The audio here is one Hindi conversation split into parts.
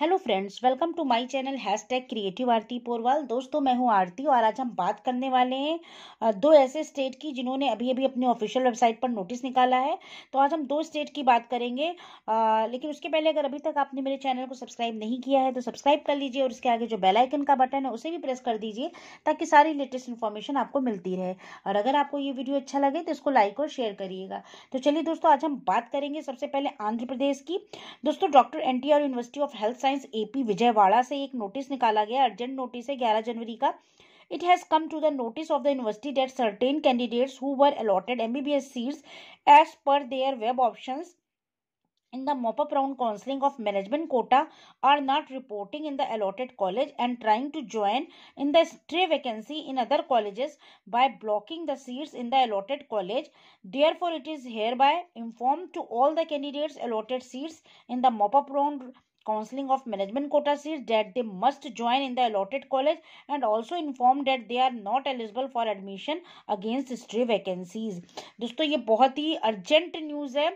hello friends welcome to my channel hashtag creative Aarti Porwal दोस्तों मैं हूं आरती और आज हम बात करने वाले हैं दो ऐसे स्टेट की जिन्होंने अभी अभी अपने ऑफिशियल वेबसाइट पर नोटिस निकाला है तो आज हम दो स्टेट की बात करेंगे आ, लेकिन उसके पहले अगर अभी तक आपने मेरे चैनल को सब्सक्राइब नहीं किया है तो सब्सक्राइब कर लीजिए और उसके आगे जो बेलाइकन का बटन है उसे भी प्रेस कर दीजिए ताकि सारी लेटेस्ट इन्फॉर्मेशन आपको मिलती रहे और अगर आपको ये वीडियो अच्छा लगे तो इसको लाइक और शेयर करिएगा तो चलिए दोस्तों आज हम बात करेंगे सबसे पहले आंध्र प्रदेश की दोस्तों doctor N university of health science AP Vijayawada से एक नोटिस निकाला गया अर्जेंट नोटिस है ग्यारह जनवरी का it has come to the notice of the university that certain candidates who were allotted MBBS seats as per their web options in the mop up round counselling of management quota are not reporting in the allotted college and trying to join in the stray vacancy in other colleges by blocking the seats in the allotted college therefore it is hereby inform to all the candidates allotted seats in the mop up round counseling of management quotas is that they must join in the allotted college and also inform that they are not eligible for admission against stray vacancies दोस्तों ये बहुत ही अर्जेंट न्यूज़ है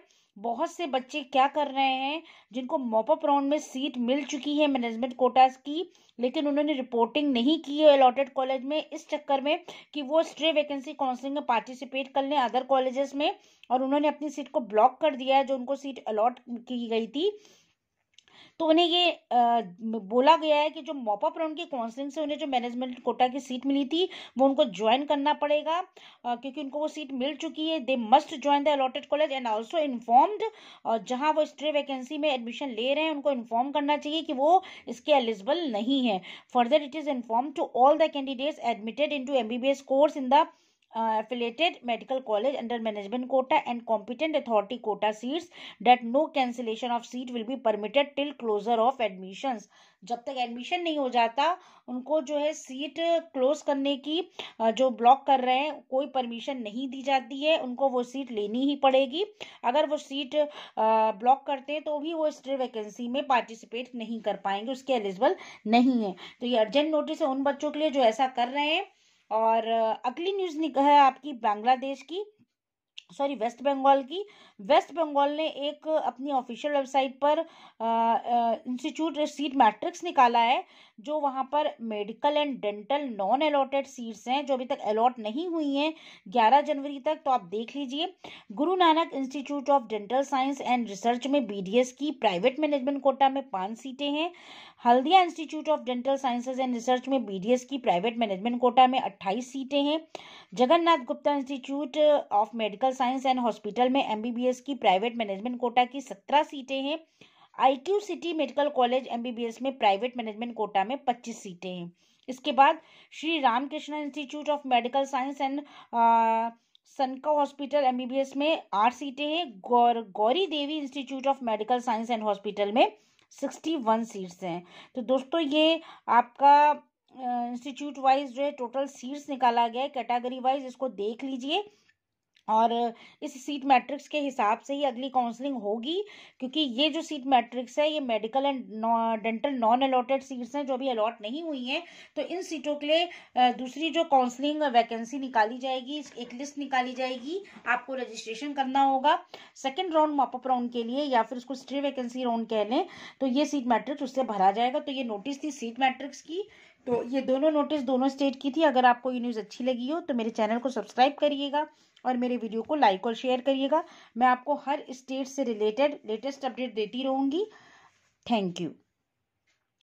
बहुत से बच्चे क्या कर रहे हैं जिनको मोपअप राउंड में सीट मिल चुकी है मैनेजमेंट कोटास की लेकिन उन्होंने रिपोर्टिंग नहीं की है अलॉटेड कॉलेज में इस चक्कर में कि वो स्ट्रे वैकेंसी काउंसलिंग में पार्टिसिपेट कर लें अदर कॉलेजेस में और उन्होंने अपनी सीट को ब्लॉक कर दिया है जो उनको सीट अलॉट की गई थी तो उन्हें ये आ, बोला गया है कि जो मॉपअप राउंड की काउंसलिंग से उन्हें जो मैनेजमेंट कोटा की सीट मिली थी वो उनको ज्वाइन करना पड़ेगा आ, क्योंकि उनको वो सीट मिल चुकी है they must join the allotted college and also informed जहाँ वो स्ट्रे वैकेंसी में एडमिशन ले रहे हैं उनको इन्फॉर्म करना चाहिए कि वो इसके एलिजिबल नहीं है further it is inform to all the candidates admitted into M course in the affiliated medical college under management quota and competent authority quota seats that no cancellation of seat will be permitted till closure of admissions जब तक एडमिशन नहीं हो जाता उनको जो है सीट क्लोज करने की जो ब्लॉक कर रहे हैं कोई परमिशन नहीं दी जाती है उनको वो सीट लेनी ही पड़ेगी अगर वो सीट ब्लॉक करते हैं तो भी वो इस वैकेंसी में पार्टिसिपेट नहीं कर पाएंगे उसके एलिजिबल नहीं है तो ये अर्जेंट नोटिस है उन बच्चों के लिए जो ऐसा कर रहे हैं और अगली न्यूज़ है आपकी बांग्लादेश की सॉरी वेस्ट बंगाल की वेस्ट बंगाल ने एक अपनी ऑफिशियल वेबसाइट पर इंस्टीट्यूट सीट मैट्रिक्स निकाला है जो वहां पर medical and dental non allotted seats हैं जो अभी तक अलॉट नहीं हुई हैं 11 जनवरी तक तो आप देख लीजिए Guru Nanak institute of dental science and research में बीडीएस की प्राइवेट मैनेजमेंट कोटा में पाँच सीटें हैं Haldia institute of dental sciences and research में बीडीएस की प्राइवेट मैनेजमेंट कोटा में 28 सीटें हैं Jagannath Gupta institute of medical science and hospital में एमबीबीएस की प्राइवेट मैनेजमेंट कोटा की 17 सीटें हैं ITU city medical college MBBS में प्राइवेट मैनेजमेंट कोटा में 25 सीटें हैं इसके बाद Shri Ramakrishna institute of medical science and Sanaka hospital MBBS में आठ सीटें हैं Gour Gouri Devi institute of medical science and hospital में सिक्सटी वन सीट्स हैं तो दोस्तों ये आपका इंस्टीट्यूट वाइज जो है टोटल सीट्स निकाला गया है कैटेगरी वाइज इसको देख लीजिए और इस सीट मैट्रिक्स के हिसाब से ही अगली काउंसलिंग होगी क्योंकि ये जो सीट मैट्रिक्स है ये medical and dental non allotted seats हैं जो अभी अलॉट नहीं हुई हैं तो इन सीटों के लिए दूसरी जो काउंसलिंग वैकेंसी निकाली जाएगी एक लिस्ट निकाली जाएगी आपको रजिस्ट्रेशन करना होगा सेकेंड राउंड मॉपअप राउंड के लिए या फिर उसको स्ट्री वैकेंसी राउंड कह लें तो ये सीट मैट्रिक्स उससे भरा जाएगा तो ये नोटिस थी सीट मैट्रिक्स की तो ये दोनों नोटिस दोनों स्टेट की थी अगर आपको ये न्यूज़ अच्छी लगी हो तो मेरे चैनल को सब्सक्राइब करिएगा और मेरे वीडियो को लाइक और शेयर करिएगा मैं आपको हर स्टेट से रिलेटेड लेटेस्ट अपडेट देती रहूँगी थैंक यू